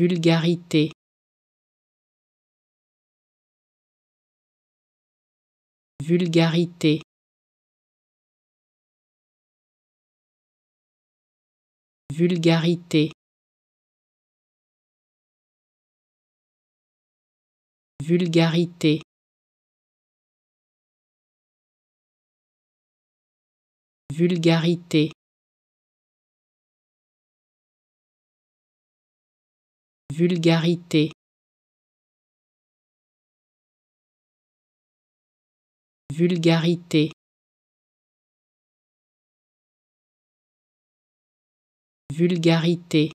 vulgarité vulgarité vulgarité vulgarité vulgarité vulgarité, vulgarité, vulgarité,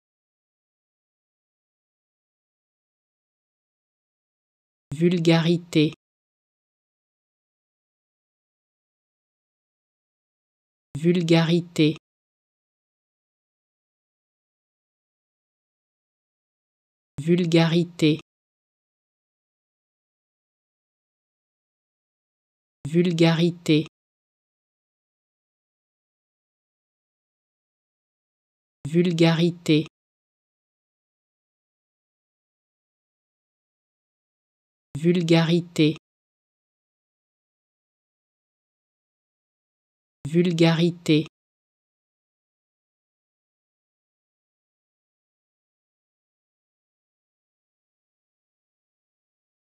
vulgarité. Vulgarité vulgarité vulgarité vulgarité vulgarité vulgarité